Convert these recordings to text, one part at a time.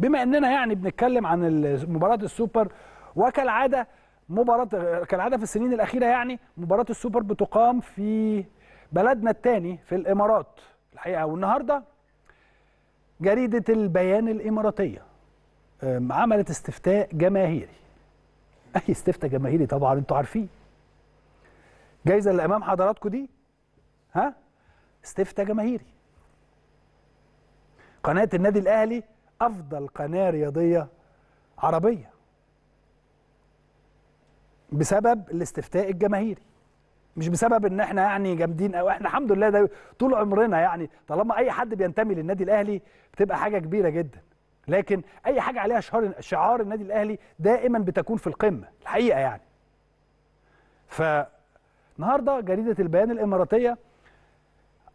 بما اننا يعني بنتكلم عن مباراه السوبر وكالعاده مباراه كالعاده في السنين الاخيره يعني مباراه السوبر بتقام في بلدنا الثاني في الامارات الحقيقه والنهارده جريده البيان الاماراتيه عملت استفتاء جماهيري اي استفتاء جماهيري طبعا انتوا عارفين جايزه اللي امام حضراتكم دي ها استفتاء جماهيري قناه النادي الاهلي افضل قناه رياضيه عربيه بسبب الاستفتاء الجماهيري مش بسبب ان احنا يعني جامدين او احنا الحمد لله ده طول عمرنا يعني طالما اي حد بينتمي للنادي الاهلي بتبقى حاجه كبيره جدا لكن اي حاجه عليها شعار شعار النادي الاهلي دائما بتكون في القمه الحقيقه يعني ف النهارده جريده البيان الاماراتيه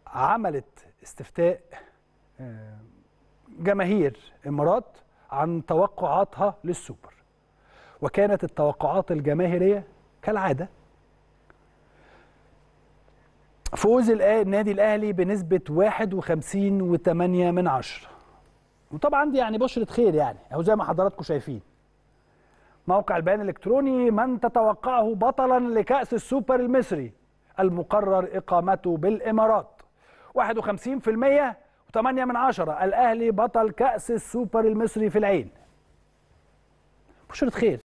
عملت استفتاء آه، جماهير إمارات عن توقعاتها للسوبر وكانت التوقعات الجماهيريه كالعاده فوز النادي الاهلي بنسبه 51.8 من عشرة وطبعا دي يعني بشره خير يعني او زي ما حضراتكم شايفين موقع البيان الالكتروني من تتوقعه بطلا لكاس السوبر المصري المقرر اقامته بالامارات 51% 8 من 10 الأهلي بطل كأس السوبر المصري في العين بشرة خير